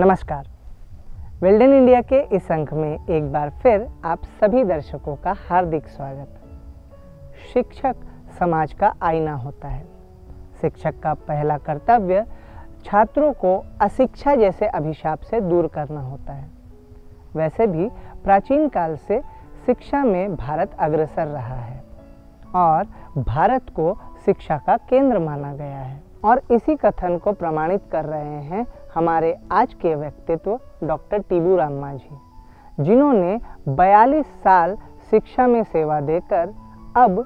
नमस्कार well done India के इस अंक में एक बार फिर आप सभी दर्शकों का हार्दिक स्वागत शिक्षक समाज का आईना होता है शिक्षक का पहला कर्तव्य छात्रों को अशिक्षा जैसे अभिशाप से दूर करना होता है वैसे भी प्राचीन काल से शिक्षा में भारत अग्रसर रहा है और भारत को शिक्षा का केंद्र माना गया है और इसी कथन को प्रमाणित कर रहे हैं हमारे आज के व्यक्तित्व डॉक्टर टीबू राम माझी जिन्होंने 42 साल शिक्षा में सेवा देकर अब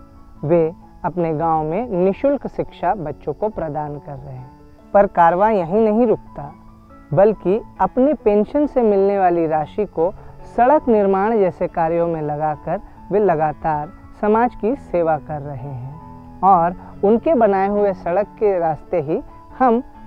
वे अपने गांव में निशुल्क शिक्षा बच्चों को प्रदान कर रहे हैं पर कारवा यहीं नहीं रुकता बल्कि अपने पेंशन से मिलने वाली राशि को सड़क निर्माण जैसे कार्यों में लगाकर वे लगातार समाज की सेवा कर रहे हैं और उनके बनाए हुए सड़क के रास्ते ही हम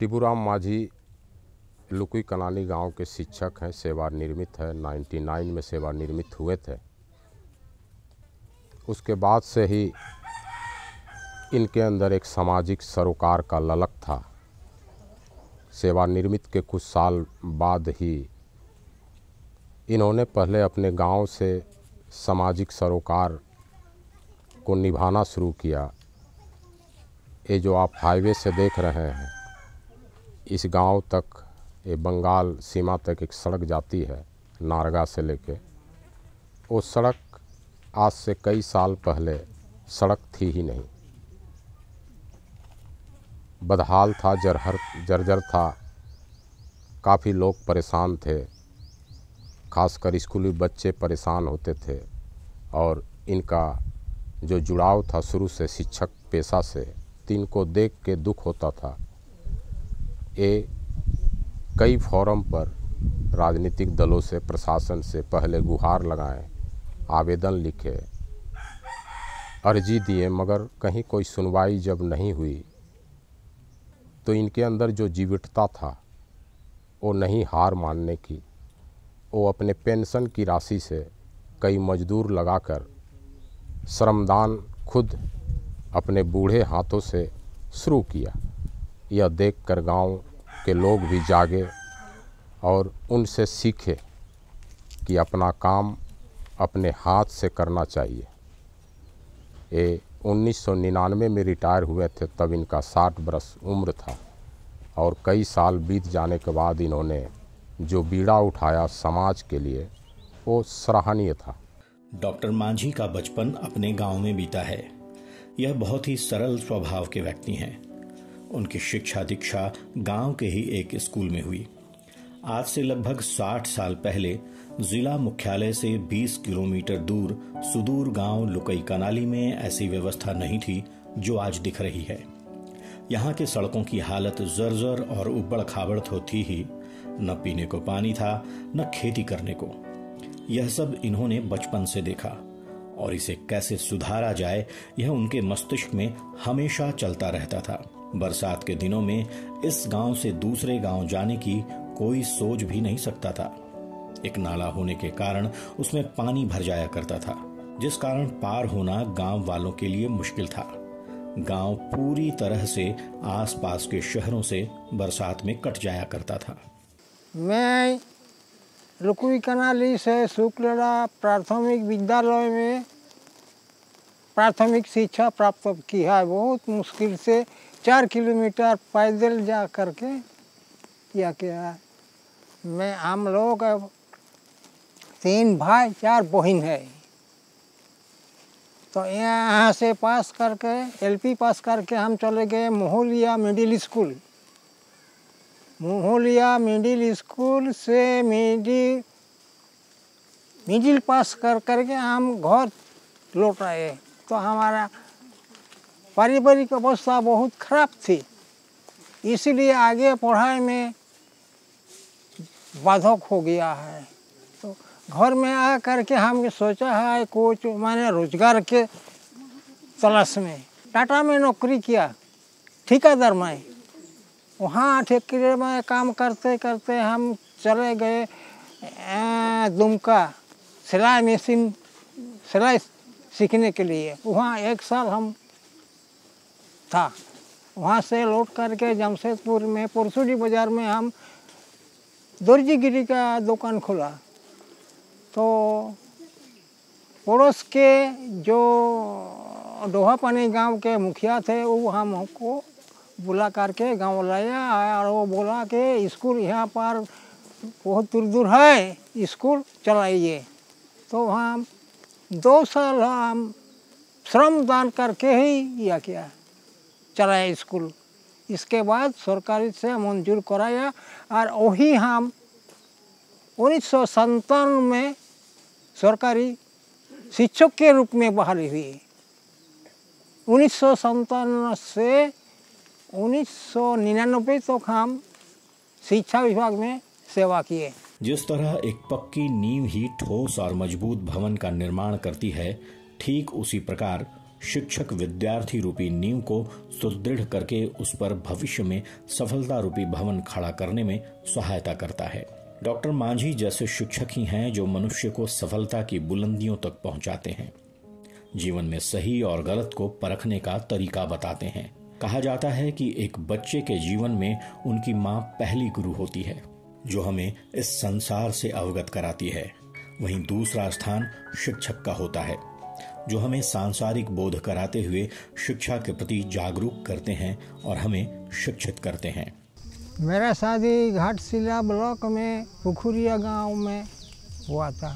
टिबूराम माझी लुकुई कनानी गांव के शिक्षक हैं सेवानिर्मित है 99 में सेवानिर्मित हुए थे उसके बाद से ही इनके अंदर एक सामाजिक सरोकार का ललक था सेवानिर्मित के कुछ साल बाद ही इन्होंने पहले अपने गांव से सामाजिक सरोकार को निभाना शुरू किया ये जो आप हाईवे से देख रहे हैं इस गांव तक ये बंगाल सीमा तक एक सड़क जाती है नारगा से लेके वो सड़क आज से कई साल पहले सड़क थी ही नहीं बदहाल था जरहर जर्जर था काफ़ी लोग परेशान थे खासकर स्कूली बच्चे परेशान होते थे और इनका जो जुड़ाव था शुरू से शिक्षक पेशा से तीन को देख के दुख होता था ये कई फॉरम पर राजनीतिक दलों से प्रशासन से पहले गुहार लगाएं आवेदन लिखे अर्जी दिए मगर कहीं कोई सुनवाई जब नहीं हुई तो इनके अंदर जो जीवितता था वो नहीं हार मानने की वो अपने पेंशन की राशि से कई मजदूर लगाकर श्रमदान खुद अपने बूढ़े हाथों से शुरू किया यह देखकर गांव के लोग भी जागे और उनसे सीखे कि अपना काम अपने हाथ से करना चाहिए ये 1999 में रिटायर हुए थे तब इनका 60 बरस उम्र था और कई साल बीत जाने के बाद इन्होंने जो बीड़ा उठाया समाज के लिए वो सराहनीय था डॉक्टर मांझी का बचपन अपने गांव में बीता है यह बहुत ही सरल स्वभाव के व्यक्ति हैं उनकी शिक्षा दीक्षा गांव के ही एक स्कूल में हुई आज से लगभग 60 साल पहले जिला मुख्यालय से 20 किलोमीटर दूर सुदूर गांव लुकई कनाली में ऐसी व्यवस्था नहीं थी जो आज दिख रही है यहाँ के सड़कों की हालत जर्जर और उबड़ खाबड़ तो थी ही न पीने को पानी था न खेती करने को यह सब इन्होंने बचपन से देखा और इसे कैसे सुधारा जाए यह उनके मस्तिष्क में हमेशा चलता रहता था बरसात के दिनों में इस गांव से दूसरे गांव जाने की कोई सोच भी नहीं सकता था एक नाला होने के कारण उसमें पानी भर जाया करता था जिस कारण पार होना गांव वालों के लिए मुश्किल था गांव पूरी तरह से आसपास के शहरों से बरसात में कट जाया करता था मैं लुकुई कनाली से शुक्लरा प्राथमिक विद्यालय में प्राथमिक शिक्षा प्राप्त की है बहुत मुश्किल से चार किलोमीटर पैदल जा करके किया क्या मैं हम लोग अब तीन भाई चार बहन है तो यहाँ से पास करके एलपी पास करके हम चले गए Mohalia middle school Mohalia middle school से मिडिल मिडिल पास कर करके हम घर लौट आए तो हमारा पारिवारिक अवस्था बहुत खराब थी इसलिए आगे पढ़ाई में बाधक हो गया है तो घर में आ करके हमने सोचा है कुछ मैंने रोजगार के तलाश में टाटा में नौकरी किया ठेकेदार में वहाँ ठेके में काम करते करते हम चले गए दुमका सिलाई मशीन सिलाई सीखने के लिए वहाँ एक साल हम था वहाँ से लौट करके जमशेदपुर में पुरसुडी बाज़ार में हम दर्जीगिरी का दुकान खोला तो पड़ोस के जो डोहा पानी गांव के मुखिया थे वो हम हमको बुला करके गांव लाया और वो बोला के स्कूल यहाँ पर बहुत दूर दूर है स्कूल चलाइए तो हम दो साल हम श्रम दान करके ही यह किया चलाया स्कूल इसके बाद सरकार से मंजूर कराया और वही हम उन्नीस में सरकारी शिक्षक के रूप में बहाली हुई उन्नीस से उन्नीस तक तो हम शिक्षा विभाग में सेवा किए जिस तरह एक पक्की नींव ही ठोस और मजबूत भवन का निर्माण करती है ठीक उसी प्रकार शिक्षक विद्यार्थी रूपी नींव को सुदृढ़ करके उस पर भविष्य में सफलता रूपी भवन खड़ा करने में सहायता करता है डॉक्टर मांझी जैसे शिक्षक ही हैं जो मनुष्य को सफलता की बुलंदियों तक पहुंचाते हैं जीवन में सही और गलत को परखने का तरीका बताते हैं कहा जाता है कि एक बच्चे के जीवन में उनकी माँ पहली गुरु होती है जो हमें इस संसार से अवगत कराती है वहीं दूसरा स्थान शिक्षक का होता है जो हमें सांसारिक बोध कराते हुए शिक्षा के प्रति जागरूक करते हैं और हमें शिक्षित करते हैं मेरा शादी घाटशिला ब्लॉक में पुखुरिया गांव में हुआ था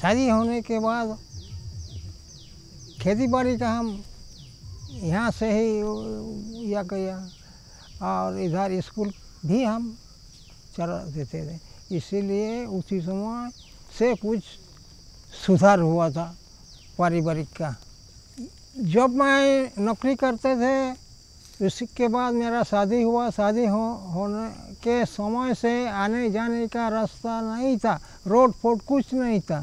शादी होने के बाद खेती बाड़ी का हम यहाँ से ही या गया और इधर स्कूल भी हम चला देते थे इसीलिए उसी समय से कुछ सुधार हुआ था पारिवारिक का जब मैं नौकरी करते थे उसके बाद मेरा शादी हुआ शादी हो होने के समय से आने जाने का रास्ता नहीं था रोड फोड कुछ नहीं था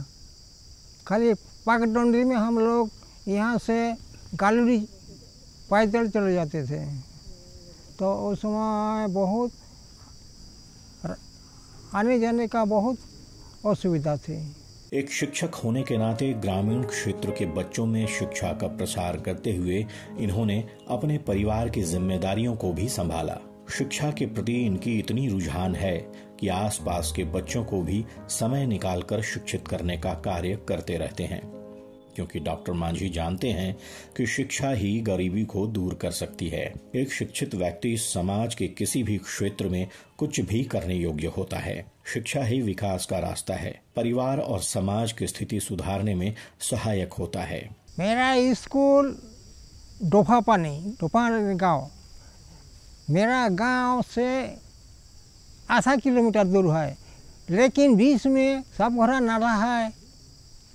खाली पाकडंडरी में हम लोग यहाँ से गालूरी पैदल चले जाते थे तो उस समय बहुत आने जाने का बहुत असुविधा थी एक शिक्षक होने के नाते ग्रामीण क्षेत्र के बच्चों में शिक्षा का प्रसार करते हुए इन्होंने अपने परिवार की जिम्मेदारियों को भी संभाला शिक्षा के प्रति इनकी इतनी रुझान है कि आसपास के बच्चों को भी समय निकालकर शिक्षित करने का कार्य करते रहते हैं क्योंकि डॉक्टर मांझी जानते हैं कि शिक्षा ही गरीबी को दूर कर सकती है एक शिक्षित व्यक्ति समाज के किसी भी क्षेत्र में कुछ भी करने योग्य होता है शिक्षा ही विकास का रास्ता है परिवार और समाज की स्थिति सुधारने में सहायक होता है मेरा स्कूल डोफा पानी डोफा गाँव मेरा गांव से आधा किलोमीटर दूर है लेकिन बीच में सब घर नाला है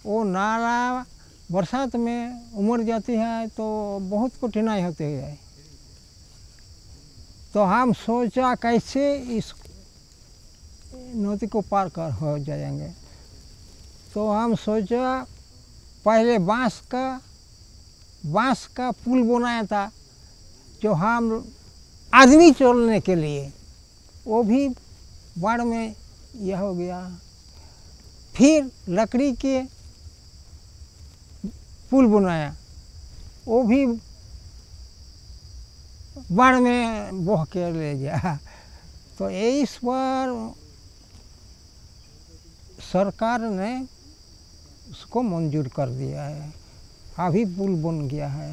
वो नाला बरसात में उमड़ जाती है तो बहुत कठिनाई होती है तो हम सोचा कैसे इस नदी को पार कर हो जाएंगे तो हम सोचा पहले बांस का बांस का पुल बनाया था जो हम आदमी चलने के लिए वो भी बाढ़ में यह हो गया फिर लकड़ी के पुल बनाया वो भी बाढ़ में बह के ले गया तो इस पर सरकार ने उसको मंजूर कर दिया है अभी पुल बन गया है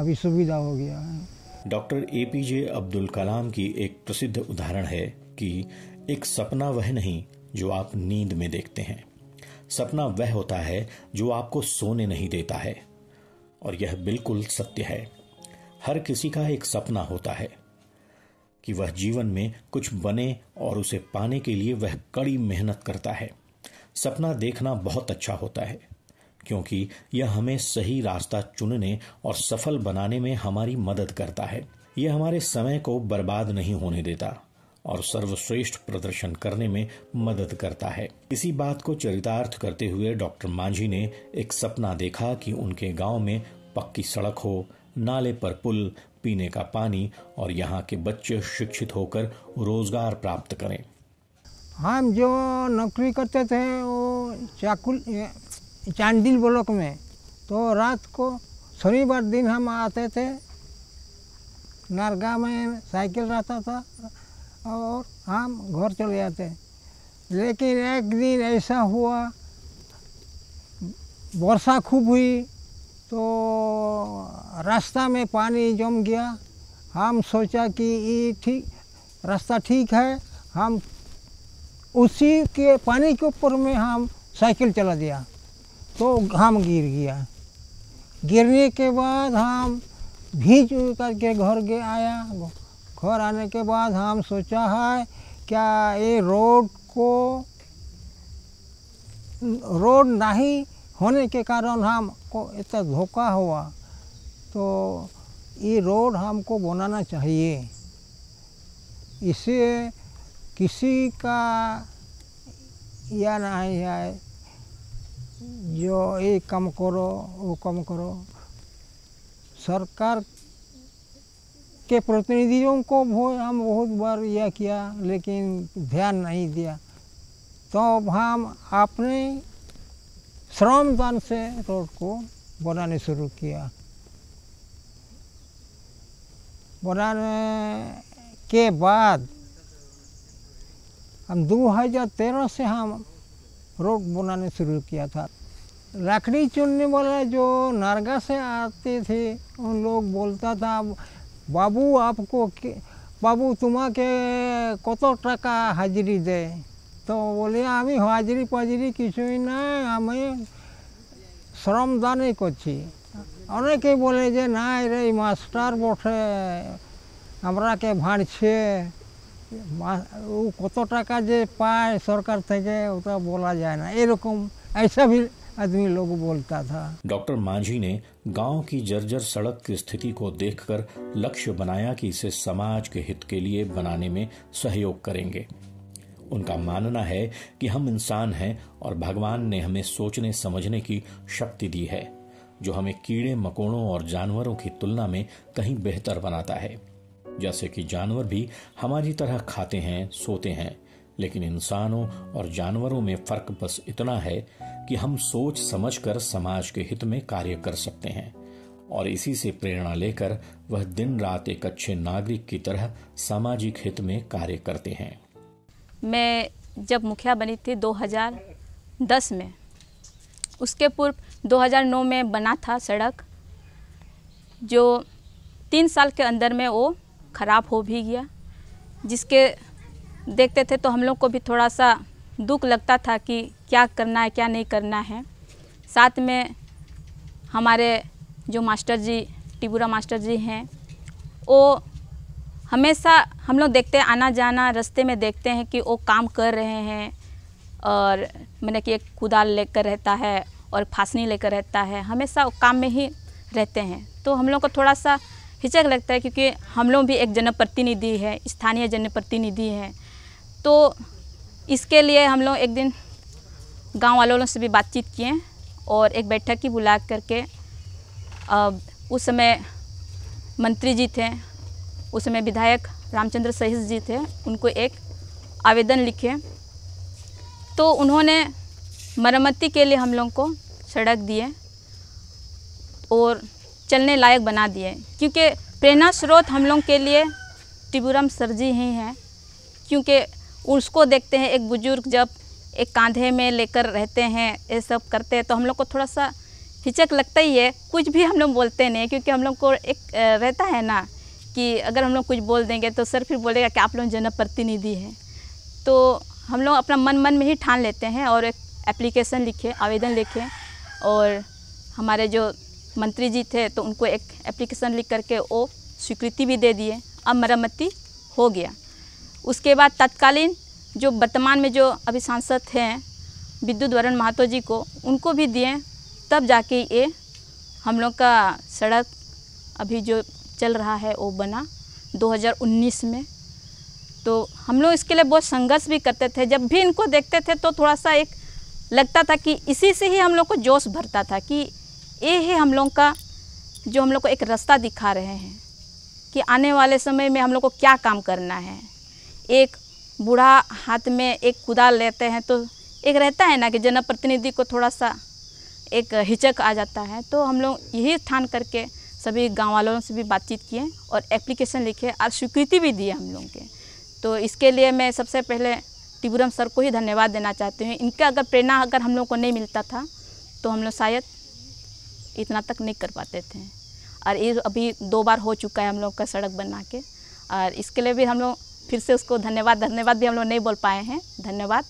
अभी सुविधा हो गया है doctor A P J Abdul Kalam की एक प्रसिद्ध उदाहरण है कि एक सपना वह नहीं जो आप नींद में देखते हैं सपना वह होता है जो आपको सोने नहीं देता है और यह बिल्कुल सत्य है हर किसी का एक सपना होता है कि वह जीवन में कुछ बने और उसे पाने के लिए वह कड़ी मेहनत करता है सपना देखना बहुत अच्छा होता है क्योंकि यह हमें सही रास्ता चुनने और सफल बनाने में हमारी मदद करता है यह हमारे समय को बर्बाद नहीं होने देता और सर्वश्रेष्ठ प्रदर्शन करने में मदद करता है इसी बात को चरितार्थ करते हुए डॉक्टर मांझी ने एक सपना देखा कि उनके गांव में पक्की सड़क हो नाले पर पुल पीने का पानी और यहाँ के बच्चे शिक्षित होकर रोजगार प्राप्त करें हम जो नौकरी करते थे वो चाकुल चांदिल ब्लॉक में तो रात को शनिवार दिन हम आते थे नरगा में साइकिल रहता था और हम घर चले जाते लेकिन एक दिन ऐसा हुआ वर्षा खूब हुई तो रास्ता में पानी जम गया हम सोचा कि ये ठीक रास्ता ठीक है हम उसी के पानी के ऊपर में हम साइकिल चला दिया तो हम गिर गया गिरने के बाद हम भीज करके घर गए आया घर आने के बाद हम सोचा है क्या ये रोड को रोड नहीं होने के कारण हमको इतना धोखा हुआ तो ये रोड हमको बनाना चाहिए इसे किसी का यह नहीं है जो ये कम करो वो कम करो सरकार के प्रतिनिधियों को हम बहुत बार यह किया लेकिन ध्यान नहीं दिया तो हम अपने श्रमदान से रोड को बनाने शुरू किया बनाने के बाद हम 2013 से हम रोड बनाने शुरू किया था लकड़ी चुनने वाला जो नारगा से आते थे उन लोग बोलता था বাবু আপকো বাবু তোমাকে কত টাকা হাজিরি দেয় তো বলি আমি হাজিরি পাজিরি কিছুই না আমি শ্রমদানই করছি অনেকে বলে যে না রে মাস্টার বসে আমরাকে ভাঁড়ছে ও কত টাকা যে পায় সরকার থেকে ওটা বলা যায় না এরকম এইসব आदमी लोग बोलता था डॉक्टर मांझी ने गांव की जर्जर सड़क की स्थिति को देखकर लक्ष्य बनाया कि इसे समाज के हित के लिए बनाने में सहयोग करेंगे उनका मानना है कि हम इंसान हैं और भगवान ने हमें सोचने समझने की शक्ति दी है जो हमें कीड़े मकोड़ों और जानवरों की तुलना में कहीं बेहतर बनाता है जैसे कि जानवर भी हमारी तरह खाते हैं सोते हैं लेकिन इंसानों और जानवरों में फर्क बस इतना है कि हम सोच समझकर समाज के हित में कार्य कर सकते हैं और इसी से प्रेरणा लेकर वह दिन रात एक अच्छे नागरिक की तरह सामाजिक हित में कार्य करते हैं मैं जब मुखिया बनी थी 2010 में उसके पूर्व 2009 में बना था सड़क जो तीन साल के अंदर में वो ख़राब हो भी गया जिसके देखते थे तो हम लोग को भी थोड़ा सा दुख लगता था कि क्या करना है क्या नहीं करना है साथ में हमारे जो मास्टर जी टिबूरा मास्टर जी हैं वो हमेशा हम लोग देखते हैं आना जाना रास्ते में देखते हैं कि वो काम कर रहे हैं और मैंने कि एक कुदाल लेकर रहता है और फांसनी लेकर रहता है हमेशा वो काम में ही रहते हैं तो हम लोग को थोड़ा सा हिचक लगता है क्योंकि हम लोग भी एक जनप्रतिनिधि है स्थानीय जनप्रतिनिधि हैं तो इसके लिए हम लोग एक दिन गांव वालों से भी बातचीत किए और एक बैठक की बुला करके उस समय मंत्री जी थे उस समय विधायक रामचंद्र सहिस जी थे उनको एक आवेदन लिखे तो उन्होंने मरम्मती के लिए हम लोग को सड़क दिए और चलने लायक बना दिए क्योंकि प्रेरणा स्रोत हम लोग के लिए टिबुरम सर जी ही हैं क्योंकि उसको देखते हैं एक बुज़ुर्ग जब एक कांधे में लेकर रहते हैं ये सब करते हैं तो हम लोग को थोड़ा सा हिचक लगता ही है कुछ भी हम लोग बोलते नहीं क्योंकि हम लोग को एक रहता है ना कि अगर हम लोग कुछ बोल देंगे तो सर फिर बोलेगा कि आप लोग जनप्रतिनिधि हैं तो हम लोग अपना मन मन में ही ठान लेते हैं और एक एप्लीकेशन लिखे आवेदन लिखे और हमारे जो मंत्री जी थे तो उनको एक एप्लीकेशन लिख करके वो स्वीकृति भी दे दिए अब मरम्मती हो गया उसके बाद तत्कालीन जो वर्तमान में जो अभी सांसद हैं विद्युत वरण महातो जी को उनको भी दिए तब जाके ये हम लोग का सड़क अभी जो चल रहा है वो बना 2019 में तो हम लोग इसके लिए बहुत संघर्ष भी करते थे जब भी इनको देखते थे तो थोड़ा सा एक लगता था कि इसी से ही हम लोग को जोश भरता था कि ये है हम लोग का जो हम लोग को एक रास्ता दिखा रहे हैं कि आने वाले समय में हम लोग को क्या काम करना है एक बूढ़ा हाथ में एक कुदाल लेते हैं तो एक रहता है ना कि जनप्रतिनिधि को थोड़ा सा एक हिचक आ जाता है तो हम लोग यही स्थान करके सभी गाँव वालों से भी बातचीत किए और एप्लीकेशन लिखे और स्वीकृति भी दिए हम लोग के तो इसके लिए मैं सबसे पहले टिबुरम सर को ही धन्यवाद देना चाहती हूँ इनका अगर प्रेरणा अगर हम लोग को नहीं मिलता था तो हम लोग शायद इतना तक नहीं कर पाते थे और ये अभी दो बार हो चुका है हम लोग का सड़क बना के और इसके लिए भी हम लोग फिर से उसको धन्यवाद धन्यवाद भी हम लोग नहीं बोल पाए हैं धन्यवाद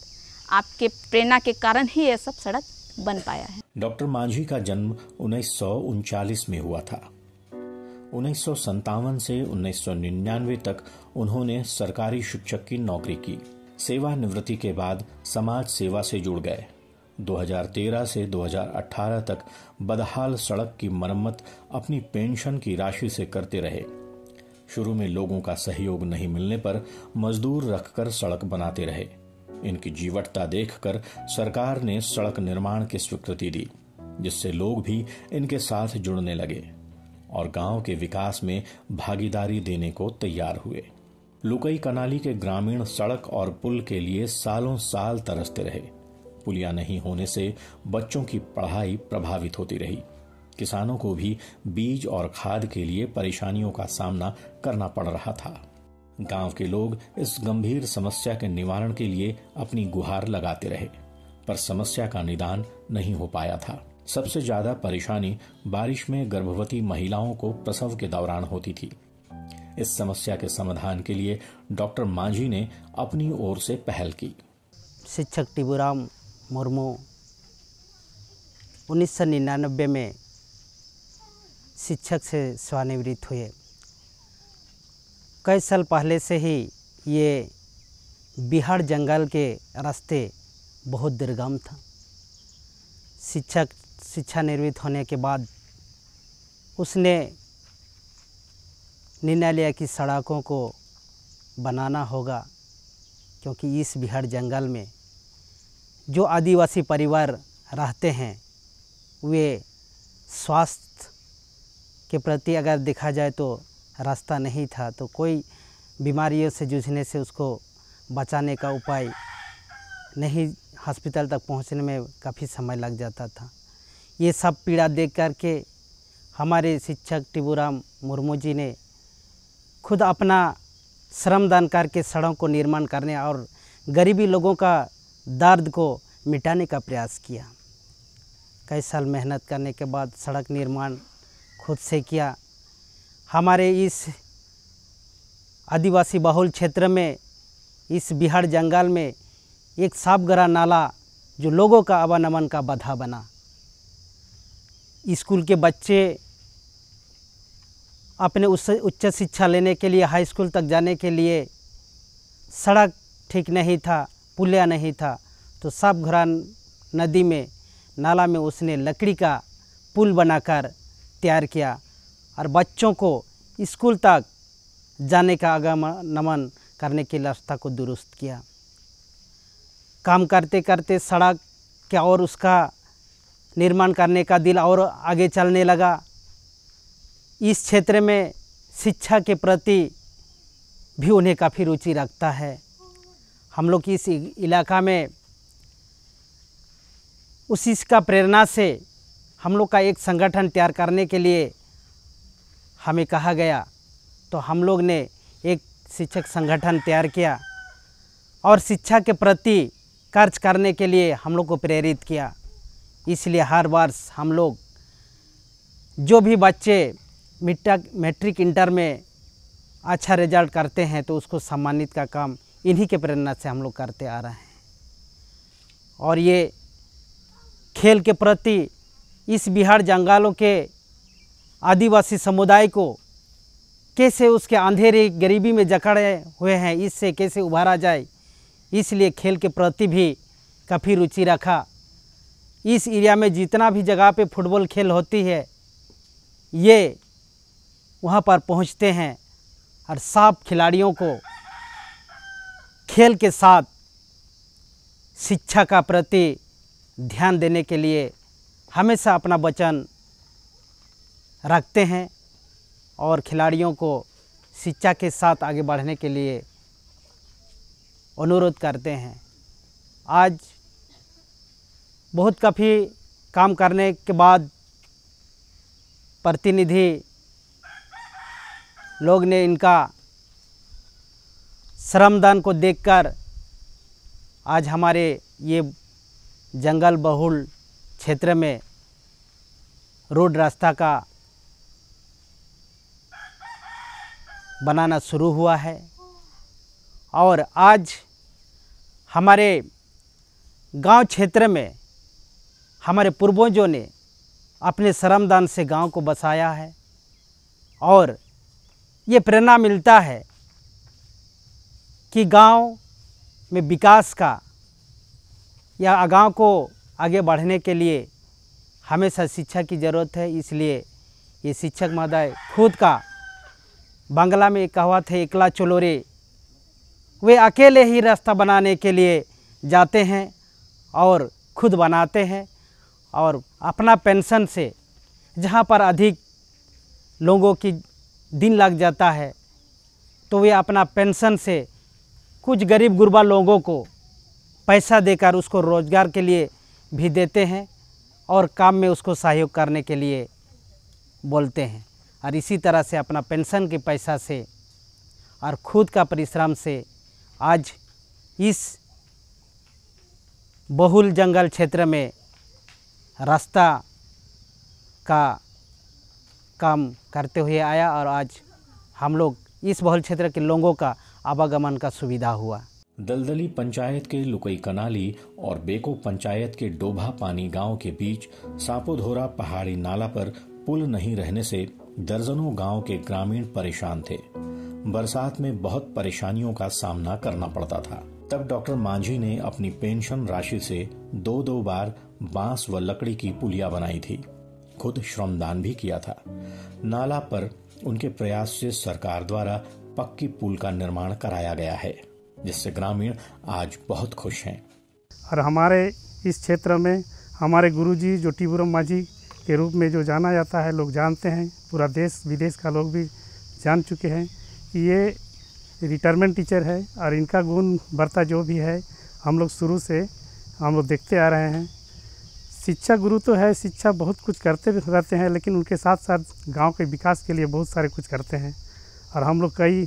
आपके प्रेरणा के कारण ही ये सब सड़क बन पाया है डॉक्टर मांझी का जन्म उन्नीस में हुआ था उन्नीस से उन्नीस तक उन्होंने सरकारी शिक्षक की नौकरी की सेवानिवृत्ति के बाद समाज सेवा से जुड़ गए 2013 से 2018 तक बदहाल सड़क की मरम्मत अपनी पेंशन की राशि से करते रहे शुरू में लोगों का सहयोग नहीं मिलने पर मजदूर रखकर सड़क बनाते रहे इनकी जीवटता देखकर सरकार ने सड़क निर्माण की स्वीकृति दी जिससे लोग भी इनके साथ जुड़ने लगे और गांव के विकास में भागीदारी देने को तैयार हुए लुकई कनाली के ग्रामीण सड़क और पुल के लिए सालों साल तरसते रहे पुलिया नहीं होने से बच्चों की पढ़ाई प्रभावित होती रही किसानों को भी बीज और खाद के लिए परेशानियों का सामना करना पड़ रहा था गांव के लोग इस गंभीर समस्या के निवारण के लिए अपनी गुहार लगाते रहे पर समस्या का निदान नहीं हो पाया था सबसे ज्यादा परेशानी बारिश में गर्भवती महिलाओं को प्रसव के दौरान होती थी इस समस्या के समाधान के लिए डॉक्टर मांझी ने अपनी ओर से पहल की शिक्षक टिबूराम मुर्मू उन्नीस में शिक्षक से सेवानिवृत्त हुए कई साल पहले से ही ये बिहार जंगल के रास्ते बहुत दुर्गम था शिक्षक शिक्षा निर्मित होने के बाद उसने निर्णय लिया कि सड़कों को बनाना होगा क्योंकि इस बिहार जंगल में जो आदिवासी परिवार रहते हैं वे स्वास्थ्य के प्रति अगर देखा जाए तो रास्ता नहीं था तो कोई बीमारियों से जूझने से उसको बचाने का उपाय नहीं हॉस्पिटल तक पहुंचने में काफ़ी समय लग जाता था ये सब पीड़ा देख कर के हमारे शिक्षक टिबूराम मुर्मू जी ने खुद अपना श्रमदान करके सड़कों को निर्माण करने और गरीबी लोगों का दर्द को मिटाने का प्रयास किया कई साल मेहनत करने के बाद सड़क निर्माण खुद से किया हमारे इस आदिवासी बहुल क्षेत्र में इस बिहार जंगल में एक साफगरा नाला जो लोगों का आवागमन का बाधा बना स्कूल के बच्चे अपने उस उच्च शिक्षा लेने के लिए हाई स्कूल तक जाने के लिए सड़क ठीक नहीं था पुलिया नहीं था तो साफघरा नदी में नाला में उसने लकड़ी का पुल बनाकर तैयार किया और बच्चों को स्कूल तक जाने का आगमनमन नमन करने की रास्ता को दुरुस्त किया काम करते करते सड़क के और उसका निर्माण करने का दिल और आगे चलने लगा इस क्षेत्र में शिक्षा के प्रति भी उन्हें काफ़ी रुचि रखता है हम लोग इस इलाका में उसी का प्रेरणा से हम लोग का एक संगठन तैयार करने के लिए हमें कहा गया तो हम लोग ने एक शिक्षक संगठन तैयार किया और शिक्षा के प्रति कार्य करने के लिए हम लोग को प्रेरित किया इसलिए हर वर्ष हम लोग जो भी बच्चे मिट्टा मैट्रिक इंटर में अच्छा रिजल्ट करते हैं तो उसको सम्मानित का काम इन्हीं के प्रेरणा से हम लोग करते आ रहे हैं और ये खेल के प्रति इस बिहार जंगालों के आदिवासी समुदाय को कैसे उसके अंधेरे गरीबी में जकड़े हुए हैं इससे कैसे उभारा जाए इसलिए खेल के प्रति भी काफ़ी रुचि रखा इस एरिया में जितना भी जगह पे फुटबॉल खेल होती है ये वहाँ पर पहुँचते हैं और साफ खिलाड़ियों को खेल के साथ शिक्षा का प्रति ध्यान देने के लिए हमेशा अपना वचन रखते हैं और खिलाड़ियों को शिक्षा के साथ आगे बढ़ने के लिए अनुरोध करते हैं आज बहुत काफ़ी काम करने के बाद प्रतिनिधि लोग ने इनका श्रमदान को देखकर आज हमारे ये जंगल बहुल क्षेत्र में रोड रास्ता का बनाना शुरू हुआ है और आज हमारे गांव क्षेत्र में हमारे पूर्वजों ने अपने श्रमदान से गांव को बसाया है और ये प्रेरणा मिलता है कि गांव में विकास का या गांव को आगे बढ़ने के लिए हमेशा शिक्षा की ज़रूरत है इसलिए ये शिक्षक महोदय खुद का बंगला में कहावत है एकला चलो वे अकेले ही रास्ता बनाने के लिए जाते हैं और खुद बनाते हैं और अपना पेंशन से जहाँ पर अधिक लोगों की दिन लग जाता है तो वे अपना पेंशन से कुछ गरीब गुरबा लोगों को पैसा देकर उसको रोज़गार के लिए भी देते हैं और काम में उसको सहयोग करने के लिए बोलते हैं और इसी तरह से अपना पेंशन के पैसा से और खुद का परिश्रम से आज इस बहुल जंगल क्षेत्र में रास्ता का काम करते हुए आया और आज हम लोग इस बहुल क्षेत्र के लोगों का आवागमन का सुविधा हुआ दलदली पंचायत के लुकई कनाली और बेको पंचायत के डोभा पानी गांव के बीच सापोधोरा पहाड़ी नाला पर पुल नहीं रहने से दर्जनों गांव के ग्रामीण परेशान थे बरसात में बहुत परेशानियों का सामना करना पड़ता था तब डॉक्टर मांझी ने अपनी पेंशन राशि से दो दो बार बांस व लकड़ी की पुलिया बनाई थी खुद श्रमदान भी किया था नाला पर उनके प्रयास से सरकार द्वारा पक्की पुल का निर्माण कराया गया है जिससे ग्रामीण आज बहुत खुश हैं और हमारे इस क्षेत्र में हमारे गुरुजी जो टिबुरम माझी के रूप में जो जाना जाता है लोग जानते हैं पूरा देश विदेश का लोग भी जान चुके हैं ये रिटायरमेंट टीचर है और इनका गुण बढ़ता जो भी है हम लोग शुरू से हम लोग देखते आ रहे हैं शिक्षा गुरु तो है शिक्षा बहुत कुछ करते भी रहते हैं लेकिन उनके साथ साथ गांव के विकास के लिए बहुत सारे कुछ करते हैं और हम लोग कई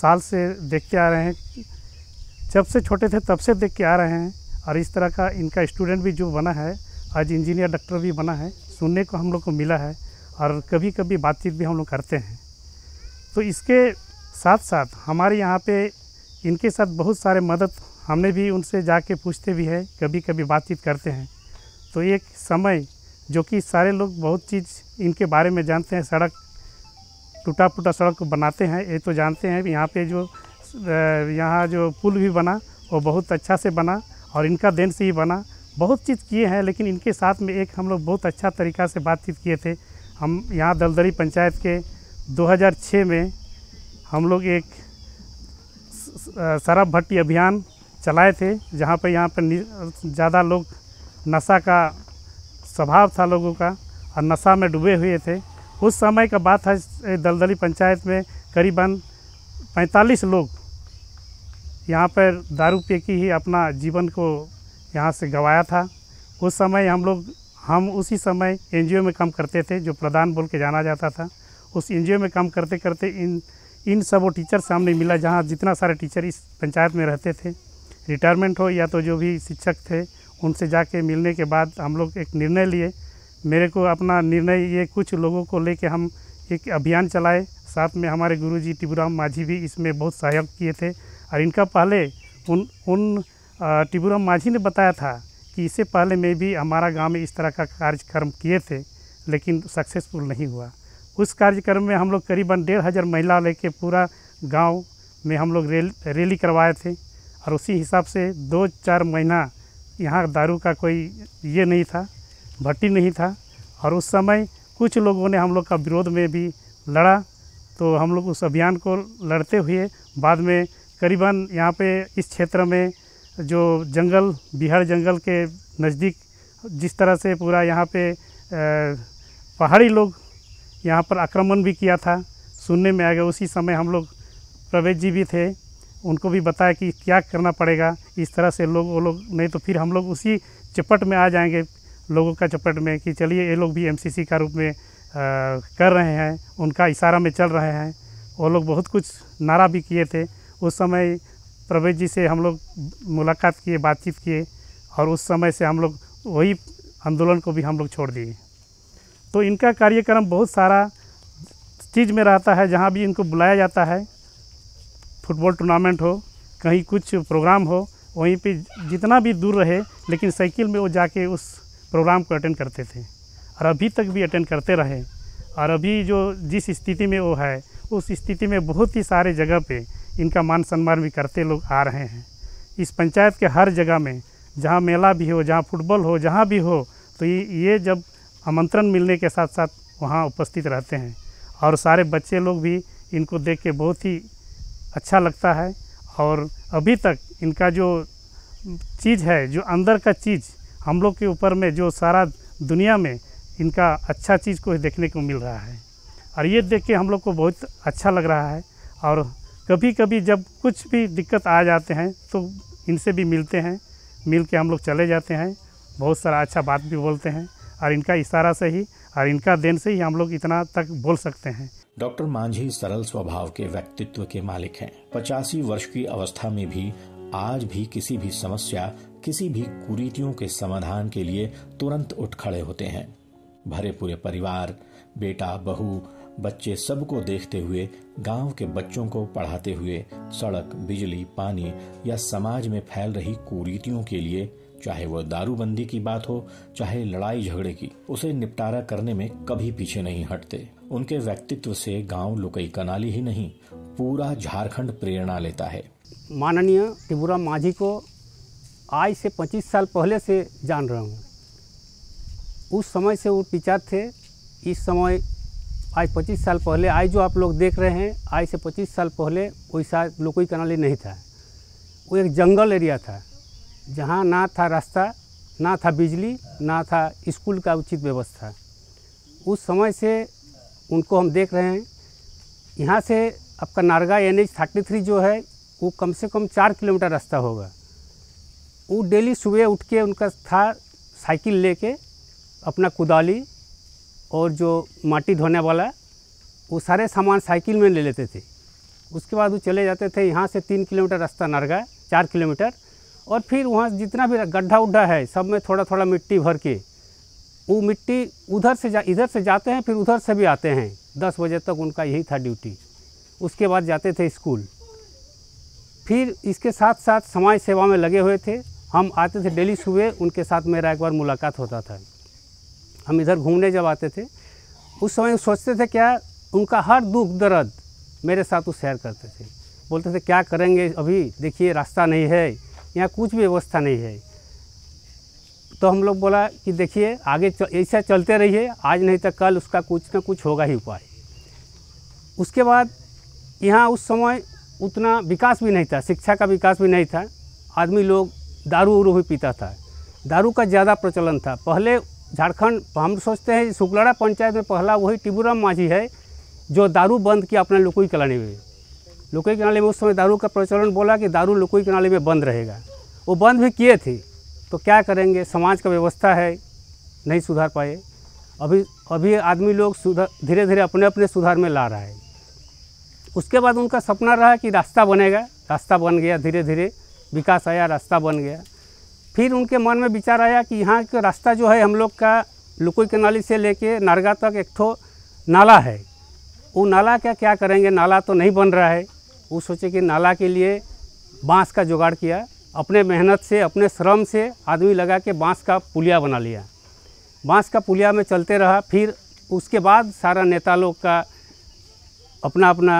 साल से देखते आ रहे हैं जब से छोटे थे तब से देख के आ रहे हैं और इस तरह का इनका स्टूडेंट भी जो बना है आज इंजीनियर डॉक्टर भी बना है सुनने को हम लोग को मिला है और कभी कभी बातचीत भी हम लोग करते हैं तो इसके साथ साथ हमारे यहाँ पे इनके साथ बहुत सारे मदद हमने भी उनसे जाके पूछते भी है कभी कभी बातचीत करते हैं तो एक समय जो कि सारे लोग बहुत चीज़ इनके बारे में जानते हैं सड़क टूटा फूटा सड़क को बनाते हैं ये तो जानते हैं यहाँ पे जो यहाँ जो पुल भी बना वो बहुत अच्छा से बना और इनका देन से ही बना बहुत चीज़ किए हैं लेकिन इनके साथ में एक हम लोग बहुत अच्छा तरीका से बातचीत किए थे हम यहाँ दलदली पंचायत के 2006 में हम लोग एक शराब भट्टी अभियान चलाए थे जहाँ पर यहाँ पर ज़्यादा लोग नशा का स्वभाव था लोगों का और नशा में डूबे हुए थे उस समय का बात है दलदली पंचायत में करीबन 45 लोग यहाँ पर दारू पे की ही अपना जीवन को यहाँ से गंवाया था उस समय हम लोग हम उसी समय एनजीओ में काम करते थे जो प्रधान बोल के जाना जाता था उस एनजीओ में काम करते करते इन इन सब वो टीचर से हमने मिला जहाँ जितना सारे टीचर इस पंचायत में रहते थे रिटायरमेंट हो या तो जो भी शिक्षक थे उनसे जाके मिलने के बाद हम लोग एक निर्णय लिए मेरे को अपना निर्णय ये कुछ लोगों को लेके हम एक अभियान चलाए साथ में हमारे गुरुजी जी माझी भी इसमें बहुत सहयोग किए थे और इनका पहले उन उन टिबूराम माझी ने बताया था कि इससे पहले मैं भी हमारा गांव में इस तरह का कार्यक्रम किए थे लेकिन सक्सेसफुल नहीं हुआ उस कार्यक्रम में हम लोग करीबन डेढ़ हज़ार महिला ले पूरा गांव में हम लोग रेल रैली करवाए थे और उसी हिसाब से दो चार महीना यहाँ दारू का कोई ये नहीं था भट्टी नहीं था और उस समय कुछ लोगों ने हम लोग का विरोध में भी लड़ा तो हम लोग उस अभियान को लड़ते हुए बाद में करीबन यहाँ पे इस क्षेत्र में जो जंगल बिहार जंगल के नज़दीक जिस तरह से पूरा यहाँ पे पहाड़ी लोग यहाँ पर आक्रमण भी किया था सुनने में आ गया उसी समय हम लोग प्रवेश जी भी थे उनको भी बताया कि क्या करना पड़ेगा इस तरह से लोग वो लोग नहीं तो फिर हम लोग उसी चपट में आ जाएंगे लोगों का चपट में कि चलिए ये लोग भी एमसीसी का रूप में आ, कर रहे हैं उनका इशारा में चल रहे हैं वो लोग बहुत कुछ नारा भी किए थे उस समय प्रवेश जी से हम लोग मुलाकात किए बातचीत किए और उस समय से हम लोग वही आंदोलन को भी हम लोग छोड़ दिए तो इनका कार्यक्रम बहुत सारा चीज़ में रहता है जहाँ भी इनको बुलाया जाता है फुटबॉल टूर्नामेंट हो कहीं कुछ प्रोग्राम हो वहीं पे जितना भी दूर रहे लेकिन साइकिल में वो जाके उस प्रोग्राम को अटेंड करते थे और अभी तक भी अटेंड करते रहे और अभी जो जिस स्थिति में वो है उस स्थिति में बहुत ही सारे जगह पे इनका मान सम्मान भी करते लोग आ रहे हैं इस पंचायत के हर जगह में जहाँ मेला भी हो जहाँ फुटबॉल हो जहाँ भी हो तो ये ये जब आमंत्रण मिलने के साथ साथ वहाँ उपस्थित रहते हैं और सारे बच्चे लोग भी इनको देख के बहुत ही अच्छा लगता है और अभी तक इनका जो चीज़ है जो अंदर का चीज़ हम लोग के ऊपर में जो सारा दुनिया में इनका अच्छा चीज़ को देखने को मिल रहा है और ये देख के हम लोग को बहुत अच्छा लग रहा है और कभी कभी जब कुछ भी दिक्कत आ जाते हैं तो इनसे भी मिलते हैं मिल के हम लोग चले जाते हैं बहुत सारा अच्छा बात भी बोलते हैं और इनका इशारा से ही और इनका देन से ही हम लोग इतना तक बोल सकते हैं डॉक्टर मांझी सरल स्वभाव के व्यक्तित्व के मालिक हैं पचासी वर्ष की अवस्था में भी आज भी किसी भी समस्या किसी भी कुरीतियों के समाधान के लिए तुरंत उठ खड़े होते हैं भरे पूरे परिवार बेटा बहू बच्चे सबको देखते हुए गांव के बच्चों को पढ़ाते हुए सड़क बिजली पानी या समाज में फैल रही कुरीतियों के लिए चाहे वह दारूबंदी की बात हो चाहे लड़ाई झगड़े की उसे निपटारा करने में कभी पीछे नहीं हटते उनके व्यक्तित्व से गांव लुकई कनाली ही नहीं पूरा झारखंड प्रेरणा लेता है माननीय त्रिपुरा माझी को आज से 25 साल पहले से जान रहा हूँ उस समय से वो टीचर थे इस समय आज 25 साल पहले आज जो आप लोग देख रहे हैं आज से 25 साल पहले वैसा लोकोई कनाली नहीं था वो एक जंगल एरिया था जहाँ ना था रास्ता ना था बिजली ना था स्कूल का उचित व्यवस्था उस समय से उनको हम देख रहे हैं यहाँ से आपका नारगा एन एच थर्टी थ्री जो है वो कम से कम चार किलोमीटर रास्ता होगा वो डेली सुबह उठ के उनका था साइकिल लेके अपना कुदाली और जो माटी धोने वाला वो सारे सामान साइकिल में ले लेते थे उसके बाद वो चले जाते थे यहाँ से तीन किलोमीटर रास्ता नरगा चार किलोमीटर और फिर वहाँ जितना भी गड्ढा उड्ढा है सब में थोड़ा थोड़ा मिट्टी भर के वो मिट्टी उधर से जा इधर से जाते हैं फिर उधर से भी आते हैं दस बजे तक उनका यही था ड्यूटी उसके बाद जाते थे स्कूल फिर इसके साथ साथ समाज सेवा में लगे हुए थे हम आते थे डेली सुबह उनके साथ मेरा एक बार मुलाकात होता था हम इधर घूमने जब आते थे उस समय सोचते थे क्या उनका हर दुख दर्द मेरे साथ वो शेयर करते थे बोलते थे क्या करेंगे अभी देखिए रास्ता नहीं है यहाँ कुछ भी व्यवस्था नहीं है तो हम लोग बोला कि देखिए आगे ऐसा चलते रहिए आज नहीं तो कल उसका कुछ ना कुछ होगा ही उपाय उसके बाद यहाँ उस समय उतना विकास भी नहीं था शिक्षा का विकास भी नहीं था आदमी लोग दारू उरू भी पीता था दारू का ज़्यादा प्रचलन था पहले झारखंड हम सोचते हैं सुकलड़ा पंचायत में पहला वही टिबूराम माझी है जो दारू बंद किया अपने लुकोई कलाने में लुकोई कनाले में उस समय दारू का प्रचलन बोला कि दारू लुकोई कनाले में बंद रहेगा वो बंद भी किए थे तो क्या करेंगे समाज का व्यवस्था है नहीं सुधार पाए अभी अभी आदमी लोग सुधार धीरे धीरे अपने अपने सुधार में ला रहा है उसके बाद उनका सपना रहा कि रास्ता बनेगा रास्ता बन गया धीरे धीरे विकास आया रास्ता बन गया फिर उनके मन में विचार आया कि यहाँ का रास्ता जो है हम लोग का लुकोई के नाली से लेके नारगा तक एक ठो नाला है वो नाला का क्या करेंगे नाला तो नहीं बन रहा है वो सोचे कि नाला के लिए बांस का जुगाड़ किया अपने मेहनत से अपने श्रम से आदमी लगा के बांस का पुलिया बना लिया बांस का पुलिया में चलते रहा फिर उसके बाद सारा नेता लोग का अपना अपना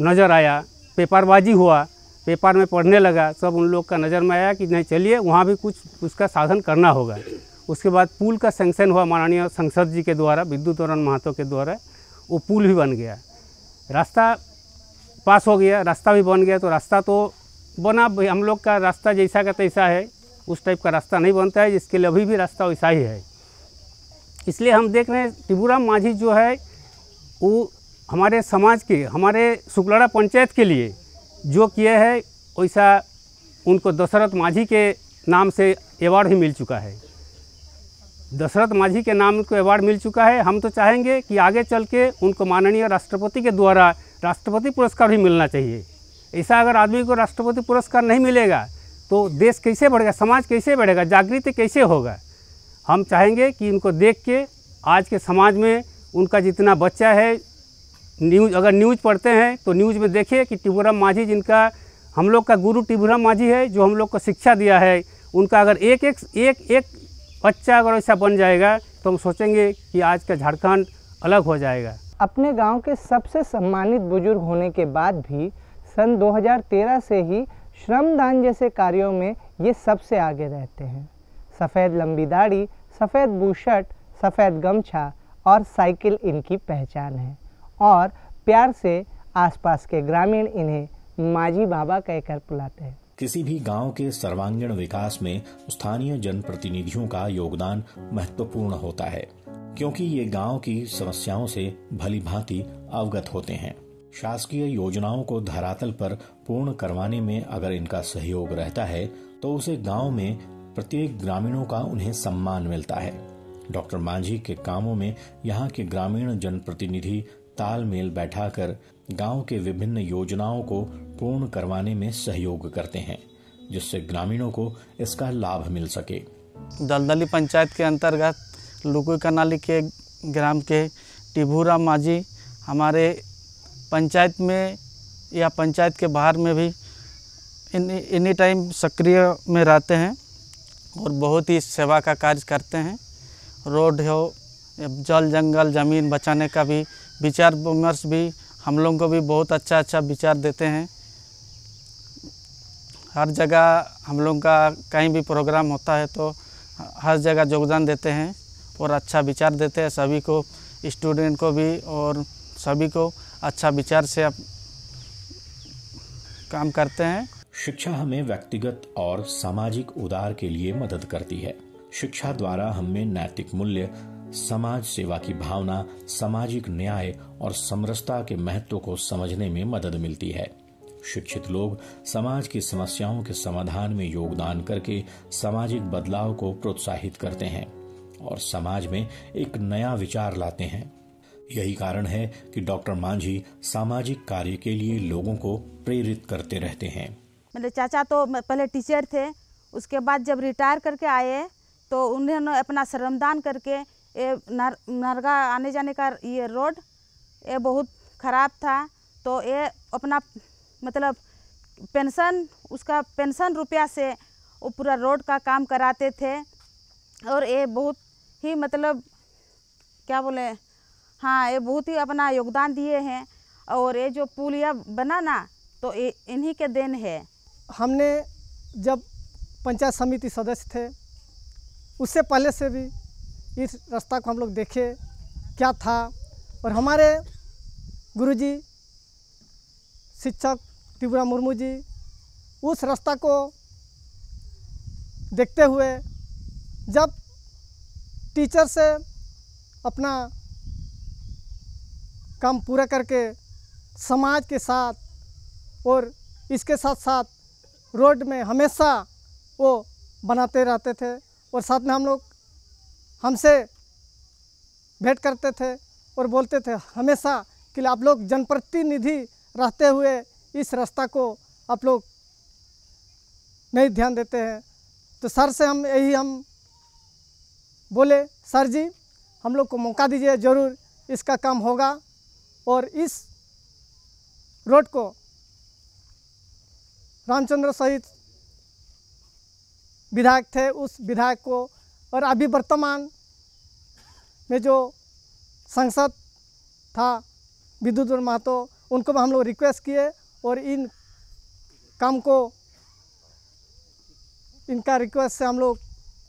नज़र आया पेपरबाजी हुआ पेपर में पढ़ने लगा सब उन लोग का नज़र में आया कि नहीं चलिए वहाँ भी कुछ उसका साधन करना होगा उसके बाद पुल का सेंक्शन हुआ माननीय संसद जी के द्वारा विद्युत वरण महातो के द्वारा वो पुल भी बन गया रास्ता पास हो गया रास्ता भी बन गया तो रास्ता तो बना हम लोग का रास्ता जैसा का तैसा है उस टाइप का रास्ता नहीं बनता है जिसके लिए अभी भी रास्ता वैसा ही है इसलिए हम देख रहे हैं टिबूराम माझी जो है वो हमारे समाज के हमारे शुक्लाड़ा पंचायत के लिए जो किए है वैसा उनको दशरथ माझी के नाम से अवार्ड भी मिल चुका है दशरथ माझी के नाम को अवार्ड मिल चुका है हम तो चाहेंगे कि आगे चल के उनको माननीय राष्ट्रपति के द्वारा राष्ट्रपति पुरस्कार भी मिलना चाहिए ऐसा अगर आदमी को राष्ट्रपति पुरस्कार नहीं मिलेगा तो देश कैसे बढ़ेगा समाज कैसे बढ़ेगा जागृति कैसे होगा हम चाहेंगे कि इनको देख के आज के समाज में उनका जितना बच्चा है न्यूज अगर न्यूज पढ़ते हैं तो न्यूज में देखिए कि टिबूराम माझी जिनका हम लोग का गुरु टिबूराम माझी है जो हम लोग को शिक्षा दिया है उनका अगर एक एक एक एक बच्चा अगर ऐसा बन जाएगा तो हम सोचेंगे कि आज का झारखंड अलग हो जाएगा अपने गांव के सबसे सम्मानित बुजुर्ग होने के बाद भी सन 2013 से ही श्रमदान जैसे कार्यों में ये सबसे आगे रहते हैं सफ़ेद लंबी दाढ़ी सफ़ेद बूशर्ट सफ़ेद गमछा और साइकिल इनकी पहचान है और प्यार से आसपास के ग्रामीण इन्हें माजी बाबा कहकर बुलाते हैं किसी भी गांव के सर्वांगीण विकास में स्थानीय जनप्रतिनिधियों का योगदान महत्वपूर्ण होता है क्योंकि ये गांव की समस्याओं से भली भांति अवगत होते हैं शासकीय योजनाओं को धरातल पर पूर्ण करवाने में अगर इनका सहयोग रहता है तो उसे गांव में प्रत्येक ग्रामीणों का उन्हें सम्मान मिलता है डॉक्टर मांझी के कामों में यहाँ के ग्रामीण जनप्रतिनिधि तालमेल बैठाकर गांव के विभिन्न योजनाओं को पूर्ण करवाने में सहयोग करते हैं जिससे ग्रामीणों को इसका लाभ मिल सके दलदली पंचायत के अंतर्गत लुकु कनाली के ग्राम के टिभूरा माझी हमारे पंचायत में या पंचायत के बाहर में भी इन एनी टाइम सक्रिय में रहते हैं और बहुत ही सेवा का कार्य करते हैं रोड हो जल जंगल ज़मीन बचाने का भी विचार विमर्श भी हम लोगों को भी बहुत अच्छा अच्छा विचार देते हैं हर जगह हम लोगों का कहीं भी प्रोग्राम होता है तो हर जगह योगदान देते हैं और अच्छा विचार देते हैं सभी को स्टूडेंट को भी और सभी को अच्छा विचार से आप काम करते हैं शिक्षा हमें व्यक्तिगत और सामाजिक उदार के लिए मदद करती है शिक्षा द्वारा हमें नैतिक मूल्य समाज सेवा की भावना सामाजिक न्याय और समरसता के महत्व को समझने में मदद मिलती है शिक्षित लोग समाज की समस्याओं के समाधान में योगदान करके सामाजिक बदलाव को प्रोत्साहित करते हैं और समाज में एक नया विचार लाते हैं यही कारण है कि डॉक्टर मांझी सामाजिक कार्य के लिए लोगों को प्रेरित करते रहते हैं मतलब चाचा तो पहले टीचर थे उसके बाद जब रिटायर करके आए तो उन्होंने अपना श्रमदान करके ये नर नरगा आने जाने का ये रोड ये बहुत ख़राब था तो ये अपना मतलब पेंशन उसका पेंशन रुपया से वो पूरा रोड का काम कराते थे और ये बहुत ही मतलब क्या बोले हाँ ये बहुत ही अपना योगदान दिए हैं और ये जो पुल या बना ना तो इन्हीं के देन है हमने जब पंचायत समिति सदस्य थे उससे पहले से भी इस रास्ता को हम लोग देखे क्या था और हमारे गुरुजी शिक्षक त्रिपुरा मुर्मू जी उस रास्ता को देखते हुए जब टीचर से अपना काम पूरा करके समाज के साथ और इसके साथ साथ रोड में हमेशा वो बनाते रहते थे और साथ में हम लोग हमसे भेंट करते थे और बोलते थे हमेशा कि आप लोग जनप्रतिनिधि रहते हुए इस रास्ता को आप लोग नहीं ध्यान देते हैं तो सर से हम यही हम बोले सर जी हम लोग को मौका दीजिए ज़रूर इसका काम होगा और इस रोड को रामचंद्र सहित विधायक थे उस विधायक को और अभी वर्तमान में जो संसद था विद्युत महतो उनको भी हम लोग रिक्वेस्ट किए और इन काम को इनका रिक्वेस्ट से हम लोग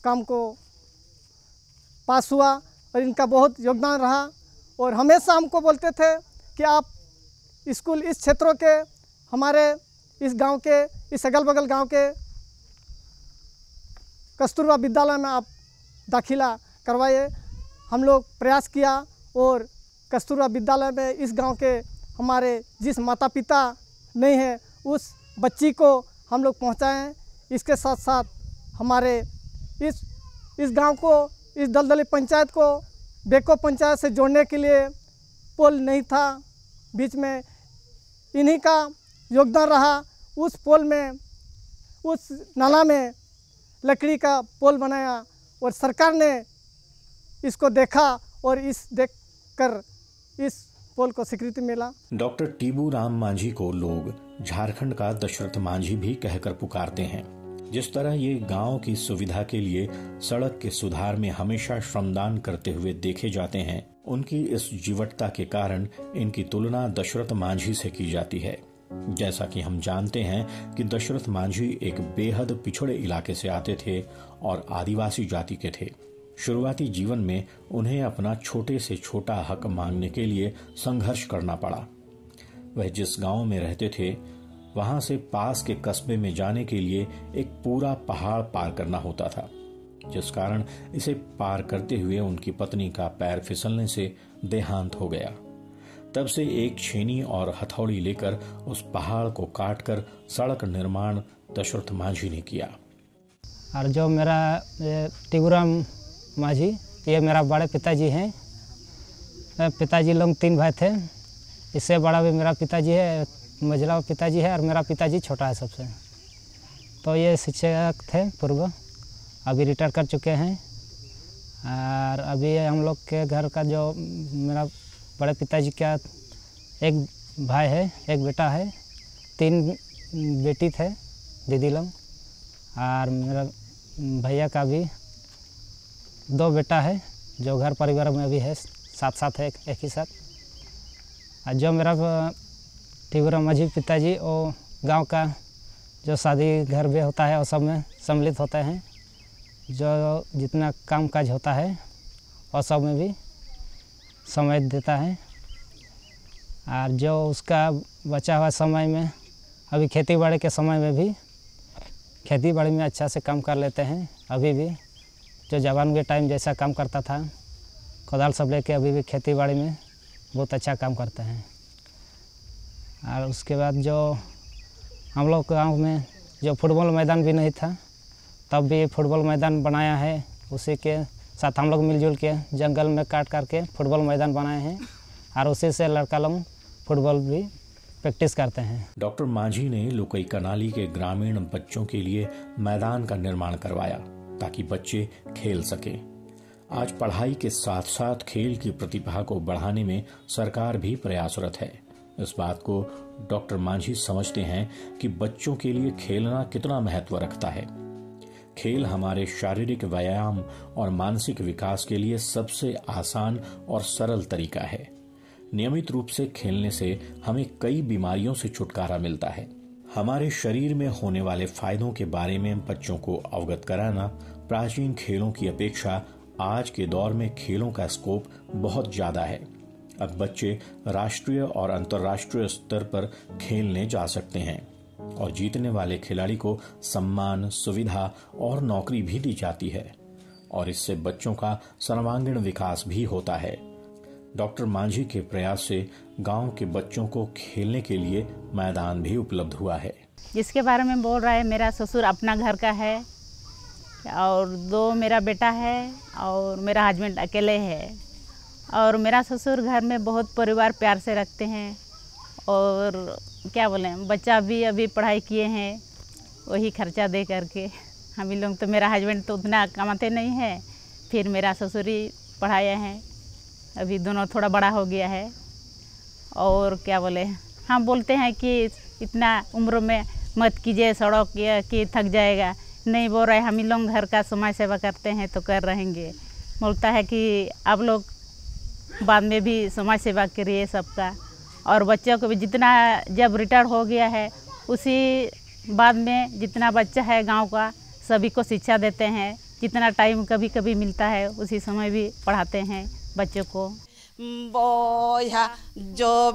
काम को पास हुआ और इनका बहुत योगदान रहा और हमेशा हमको बोलते थे कि आप स्कूल इस क्षेत्रों के हमारे इस गांव के इस अगल बगल गांव के कस्तूरबा विद्यालय में आप दाखिला करवाए हम लोग प्रयास किया और कस्तूरबा विद्यालय में इस गांव के हमारे जिस माता पिता नहीं हैं उस बच्ची को हम लोग पहुँचाएँ इसके साथ साथ हमारे इस इस गांव को इस दलदली पंचायत को बेको पंचायत से जोड़ने के लिए पोल नहीं था बीच में इन्हीं का योगदान रहा उस पोल में उस नाला में लकड़ी का पोल बनाया और सरकार ने इसको देखा और इस देख कर इस पोल को स्वीकृति मिला डॉक्टर टीबू राम मांझी को लोग झारखंड का दशरथ मांझी भी कहकर पुकारते हैं जिस तरह ये गांव की सुविधा के लिए सड़क के सुधार में हमेशा श्रमदान करते हुए देखे जाते हैं उनकी इस जीवटता के कारण इनकी तुलना दशरथ मांझी से की जाती है जैसा कि हम जानते हैं कि दशरथ मांझी एक बेहद पिछड़े इलाके से आते थे और आदिवासी जाति के थे शुरुआती जीवन में उन्हें अपना छोटे से छोटा हक मांगने के लिए संघर्ष करना पड़ा वह जिस गांव में रहते थे वहां से पास के कस्बे में जाने के लिए एक पूरा पहाड़ पार करना होता था जिस कारण इसे पार करते हुए उनकी पत्नी का पैर फिसलने से देहांत हो गया तब से एक छेनी और हथौड़ी लेकर उस पहाड़ को काटकर सड़क निर्माण दशरथ मांझी ने किया और जो मेरा टिगुराम मांझी ये मेरा बड़े पिताजी हैं पिताजी लोग तीन भाई थे इससे बड़ा भी मेरा पिताजी है मझला पिताजी है और मेरा पिताजी छोटा है सबसे तो ये शिक्षक थे पूर्व अभी रिटायर कर चुके हैं और अभी हम लोग के घर का जो मेरा बड़े पिताजी का एक भाई है एक बेटा है तीन बेटी थे दीदी लोग और मेरा भैया का भी दो बेटा है जो घर परिवार में भी है साथ साथ है एक ही साथ और जो मेरा टिगुराम माझी पिताजी वो गांव का जो शादी घर भी होता है वो सब में सम्मिलित होते हैं जो जितना काम काज होता है और सब में भी समय देता है और जो उसका बचा हुआ समय में अभी खेती बाड़ी के समय में भी खेती बाड़ी में अच्छा से काम कर लेते हैं अभी भी जो जवान के टाइम जैसा काम करता था कोदाल सब लेके अभी भी खेती बाड़ी में बहुत अच्छा काम करते हैं और उसके बाद जो हम लोग गाँव में जो फुटबॉल मैदान भी नहीं था तब भी फुटबॉल मैदान बनाया है उसी के साथ हम लोग मिलजुल के जंगल में काट करके फुटबॉल मैदान बनाए हैं और उसी से लड़का लोग फुटबॉल भी प्रैक्टिस करते हैं डॉक्टर मांझी ने लुकई कनाली के ग्रामीण बच्चों के लिए मैदान का निर्माण करवाया ताकि बच्चे खेल सके आज पढ़ाई के साथ साथ खेल की प्रतिभा को बढ़ाने में सरकार भी प्रयासरत है इस बात को डॉक्टर मांझी समझते हैं कि बच्चों के लिए खेलना कितना महत्व रखता है खेल हमारे शारीरिक व्यायाम और मानसिक विकास के लिए सबसे आसान और सरल तरीका है नियमित रूप से खेलने से हमें कई बीमारियों से छुटकारा मिलता है हमारे शरीर में होने वाले फायदों के बारे में बच्चों को अवगत कराना प्राचीन खेलों की अपेक्षा आज के दौर में खेलों का स्कोप बहुत ज्यादा है अब बच्चे राष्ट्रीय और अंतर्राष्ट्रीय स्तर पर खेलने जा सकते हैं और जीतने वाले खिलाड़ी को सम्मान सुविधा और नौकरी भी दी जाती है और इससे बच्चों का सर्वांगीण विकास भी होता है डॉक्टर मांझी के प्रयास से गांव के बच्चों को खेलने के लिए मैदान भी उपलब्ध हुआ है जिसके बारे में बोल रहा है मेरा ससुर अपना घर का है और दो मेरा बेटा है और मेरा हस्बैंड अकेले है और मेरा ससुर घर में बहुत परिवार प्यार से रखते हैं और क्या बोलें बच्चा भी अभी पढ़ाई किए हैं वही खर्चा दे करके हम ही लोग तो मेरा हस्बैंड तो उतना कमाते नहीं हैं फिर मेरा ससुरी पढ़ाया है अभी दोनों थोड़ा बड़ा हो गया है और क्या बोले हम बोलते हैं कि इतना उम्र में मत कीजिए सड़क कि थक जाएगा नहीं बोल रहे हम ही लोग घर का समाज सेवा करते हैं तो कर रहेंगे बोलता है कि आप लोग बाद में भी समाज सेवा करिए सबका और बच्चों को भी जितना जब रिटायर हो गया है उसी बाद में जितना बच्चा है गांव का सभी को शिक्षा देते हैं जितना टाइम कभी कभी मिलता है उसी समय भी पढ़ाते हैं बच्चों को बोया जो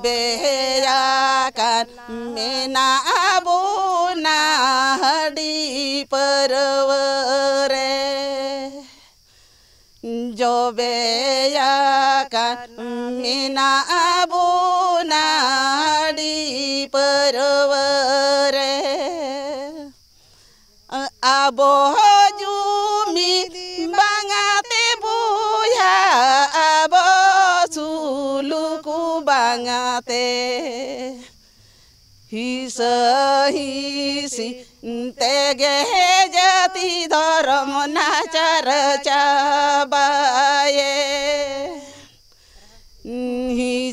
कर मेना बोना જોબેયા મીના આબુનાડી પરવરે આબો જુમી બાંગાતે બુયા આબો સુલુકુ બાંગાતે হিস হিসি তেগে জাতি ধরম নাচার চা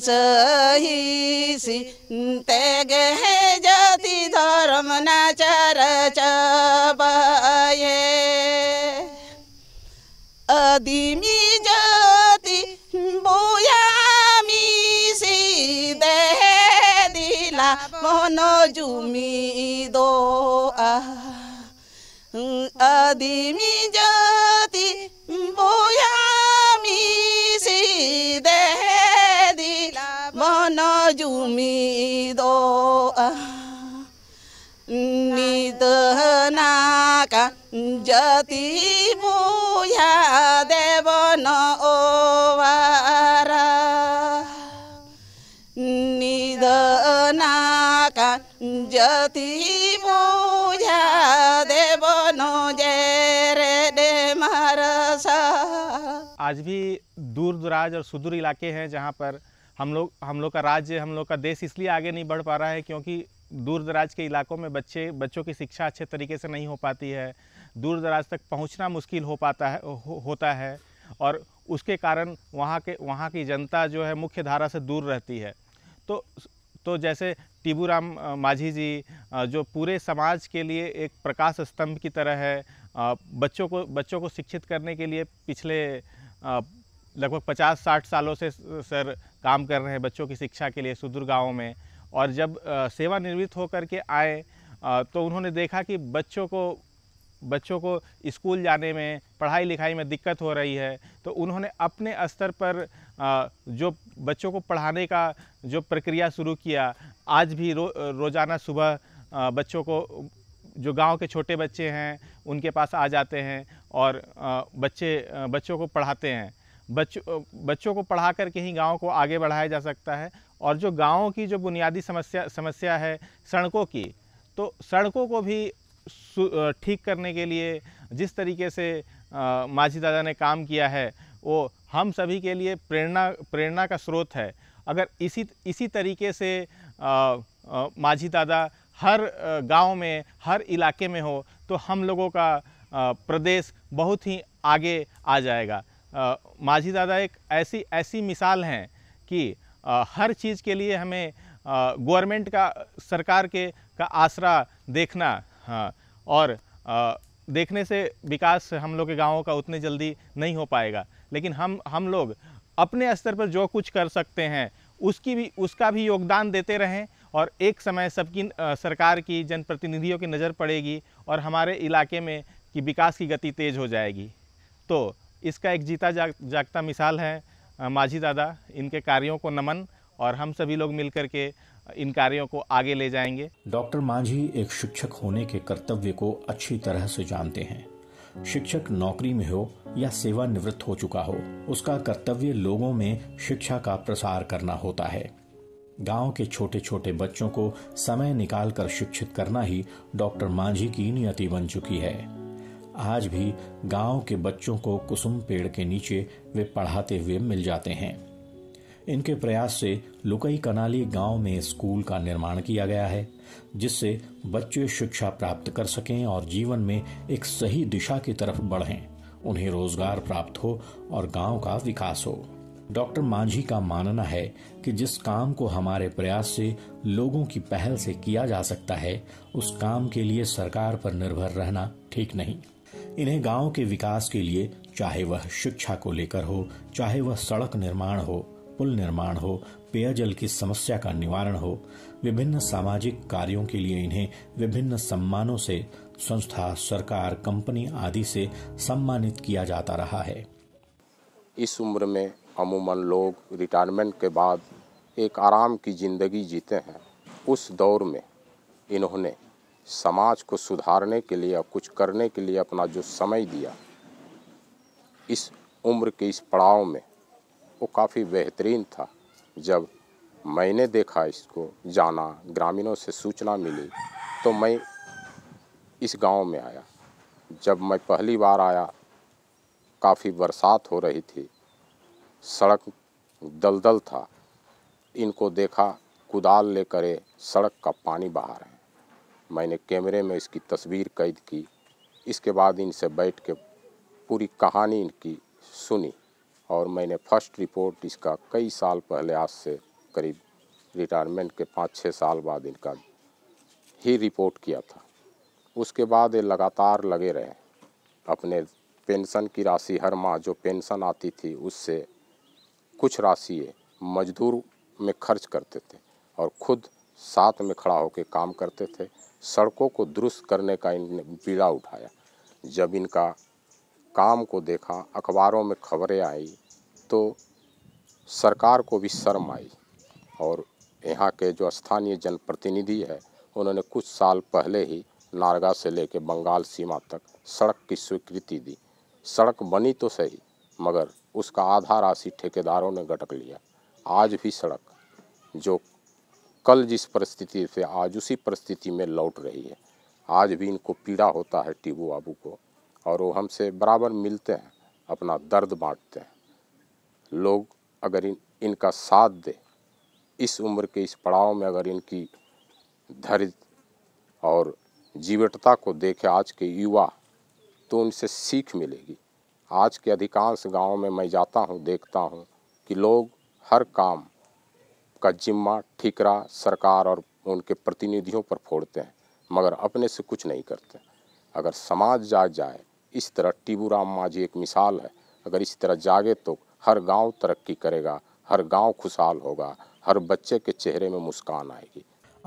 सही सिंतेग है जाति धर्म चर चबाए अदिमी जाति बुयामी दे दिला मनोजुमी दो आदिमी जति मुया देवन ओवार निदना जति मुया देवन रे दे मारसा आज भी दूर दराज और सुदूर इलाके हैं जहाँ पर हम लोग हम लोग का राज्य हम लोग का देश इसलिए आगे नहीं बढ़ पा रहा है क्योंकि दूर दराज के इलाकों में बच्चे बच्चों की शिक्षा अच्छे तरीके से नहीं हो पाती है दूर दराज तक पहुंचना मुश्किल हो पाता है हो, होता है और उसके कारण वहाँ के वहाँ की जनता जो है मुख्य धारा से दूर रहती है तो तो जैसे टीबू राम माझी जी जो पूरे समाज के लिए एक प्रकाश स्तंभ की तरह है बच्चों को बच्चों को शिक्षित करने के लिए पिछले लगभग 50-60 सालों से सर काम कर रहे हैं बच्चों की शिक्षा के लिए सुदूर गाँव में और जब सेवानिवृत्त होकर के आए तो उन्होंने देखा कि बच्चों को बच्चों को स्कूल जाने में पढ़ाई लिखाई में दिक्कत हो रही है तो उन्होंने अपने स्तर पर जो बच्चों को पढ़ाने का जो प्रक्रिया शुरू किया आज भी रो रोज़ाना सुबह बच्चों को जो गांव के छोटे बच्चे हैं उनके पास आ जाते हैं और बच्चे बच्चों को पढ़ाते हैं बच्चों बच्चों को पढ़ा कर के ही गाँव को आगे बढ़ाया जा सकता है और जो गाँव की जो बुनियादी समस्या समस्या है सड़कों की तो सड़कों को भी ठीक करने के लिए जिस तरीके से माझी दादा ने काम किया है वो हम सभी के लिए प्रेरणा प्रेरणा का स्रोत है अगर इसी इसी तरीके से माझी दादा हर गांव में हर इलाके में हो तो हम लोगों का प्रदेश बहुत ही आगे आ जाएगा माझी दादा एक ऐसी ऐसी मिसाल हैं कि हर चीज़ के लिए हमें गवर्नमेंट का सरकार के का आसरा देखना हाँ, और आ, देखने से विकास हम लोग के गांवों का उतने जल्दी नहीं हो पाएगा लेकिन हम हम लोग अपने स्तर पर जो कुछ कर सकते हैं उसकी भी उसका भी योगदान देते रहें और एक समय सबकी सरकार की जनप्रतिनिधियों की नज़र पड़ेगी और हमारे इलाके में कि विकास की गति तेज़ हो जाएगी तो इसका एक जीता जाग जागता मिसाल है माझी दादा इनके कार्यों को नमन और हम सभी लोग मिलकर के इन कार्यों को आगे ले जाएंगे डॉक्टर मांझी एक शिक्षक होने के कर्तव्य को अच्छी तरह से जानते हैं शिक्षक नौकरी में हो या सेवानिवृत्त हो चुका हो उसका कर्तव्य लोगों में शिक्षा का प्रसार करना होता है गांव के छोटे छोटे बच्चों को समय निकालकर शिक्षित करना ही डॉक्टर मांझी की नियति बन चुकी है आज भी गांव के बच्चों को कुसुम पेड़ के नीचे वे पढ़ाते हुए मिल जाते हैं इनके प्रयास से लुकई कनाली गांव में स्कूल का निर्माण किया गया है जिससे बच्चे शिक्षा प्राप्त कर सकें और जीवन में एक सही दिशा की तरफ बढ़ें उन्हें रोजगार प्राप्त हो और गांव का विकास हो डॉक्टर मांझी का मानना है कि जिस काम को हमारे प्रयास से लोगों की पहल से किया जा सकता है उस काम के लिए सरकार पर निर्भर रहना ठीक नहीं इन्हें गांव के विकास के लिए चाहे वह शिक्षा को लेकर हो चाहे वह सड़क निर्माण हो पुल निर्माण हो पेयजल की समस्या का निवारण हो विभिन्न सामाजिक कार्यों के लिए इन्हें विभिन्न सम्मानों से संस्था सरकार कंपनी आदि से सम्मानित किया जाता रहा है इस उम्र में अमूमन लोग रिटायरमेंट के बाद एक आराम की ज़िंदगी जीते हैं उस दौर में इन्होंने समाज को सुधारने के लिए कुछ करने के लिए अपना जो समय दिया इस उम्र के इस पड़ाव में वो काफ़ी बेहतरीन था जब मैंने देखा इसको जाना ग्रामीणों से सूचना मिली तो मैं इस गांव में आया जब मैं पहली बार आया काफ़ी बरसात हो रही थी सड़क दलदल था इनको देखा कुदाल लेकर सड़क का पानी बहा रहे मैंने कैमरे में इसकी तस्वीर कैद की इसके बाद इनसे बैठ के पूरी कहानी इनकी सुनी और मैंने फर्स्ट रिपोर्ट इसका कई साल पहले आज से करीब रिटायरमेंट के पाँच छः साल बाद इनका ही रिपोर्ट किया था उसके बाद ये लगातार लगे रहे अपने पेंशन की राशि हर माह जो पेंशन आती थी उससे कुछ राशि मजदूर में खर्च करते थे और खुद साथ में खड़ा होकर काम करते थे सड़कों को दुरुस्त करने का इन बीड़ा उठाया जब इनका काम को देखा अखबारों में खबरें आई तो सरकार को भी शर्म आई और यहाँ के जो स्थानीय जनप्रतिनिधि है उन्होंने कुछ साल पहले ही नारगा से लेकर बंगाल सीमा तक सड़क की स्वीकृति दी सड़क बनी तो सही मगर उसका आधा राशि ठेकेदारों ने गटक लिया आज भी सड़क जो कल जिस परिस्थिति से आज उसी परिस्थिति में लौट रही है आज भी इनको पीड़ा होता है टीबू बाबू को और वो हमसे बराबर मिलते हैं अपना दर्द बांटते हैं लोग अगर इन इनका साथ दे इस उम्र के इस पड़ाव में अगर इनकी धैर्य और जीवटता को देखे आज के युवा तो उनसे सीख मिलेगी आज के अधिकांश गांव में मैं जाता हूं देखता हूं कि लोग हर काम का जिम्मा ठीकरा सरकार और उनके प्रतिनिधियों पर फोड़ते हैं मगर अपने से कुछ नहीं करते अगर समाज जाग जाए इस तरह टीबू राम माझी एक मिसाल है अगर इस तरह जागे तो हर गांव तरक्की करेगा हर गांव खुशहाल होगा हर बच्चे के चेहरे में मुस्कान आएगी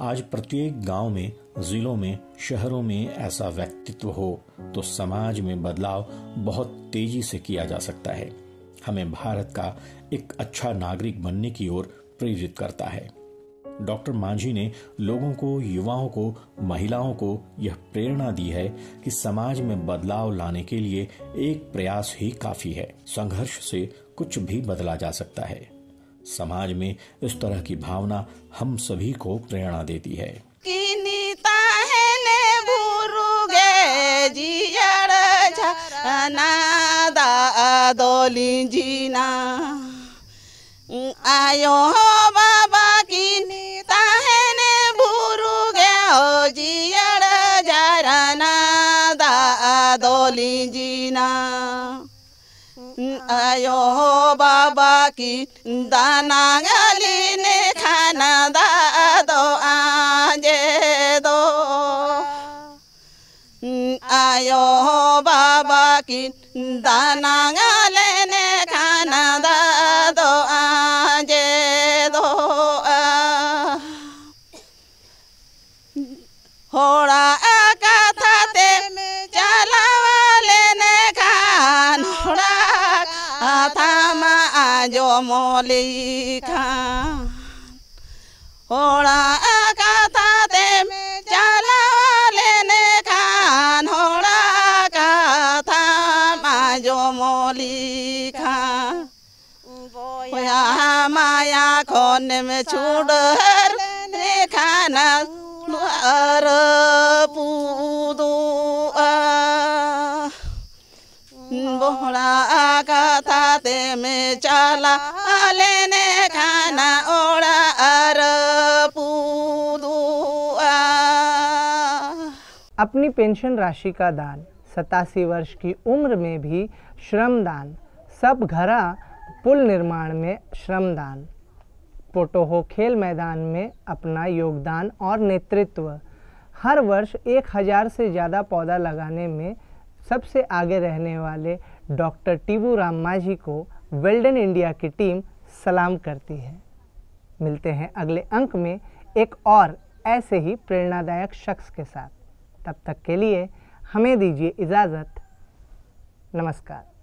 आज प्रत्येक गांव में जिलों में शहरों में ऐसा व्यक्तित्व हो तो समाज में बदलाव बहुत तेजी से किया जा सकता है हमें भारत का एक अच्छा नागरिक बनने की ओर प्रेरित करता है डॉक्टर मांझी ने लोगों को युवाओं को महिलाओं को यह प्रेरणा दी है कि समाज में बदलाव लाने के लिए एक प्रयास ही काफी है संघर्ष से कुछ भी बदला जा सकता है समाज में इस तरह की भावना हम सभी को प्रेरणा देती है जीना আয়ো বাবা কিনি তাহেনে বুরু গে ও জিয়ার জারানা দা দলি জিনা আয়ো বাবা কি দানা গালিনে খানা দা দো আজে দো আয়ো বাবা কি দানা होड़ा कथा ते चला लेने खान होड़ा कथा मा जो मोली खान होड़ा कथा ते चला लेने खान होड़ा कथा मा जो मोली खान माया खोन में छूड़ खाना बोला अपनी पेंशन राशि का दान सतासी वर्ष की उम्र में भी श्रम दान सब घरा पुल निर्माण में श्रमदान पोटोहो खेल मैदान में अपना योगदान और नेतृत्व हर वर्ष एक हज़ार से ज़्यादा पौधा लगाने में सबसे आगे रहने वाले डॉक्टर टीबू राम माझी को वेल्डन इंडिया की टीम सलाम करती है मिलते हैं अगले अंक में एक और ऐसे ही प्रेरणादायक शख्स के साथ तब तक के लिए हमें दीजिए इजाज़त नमस्कार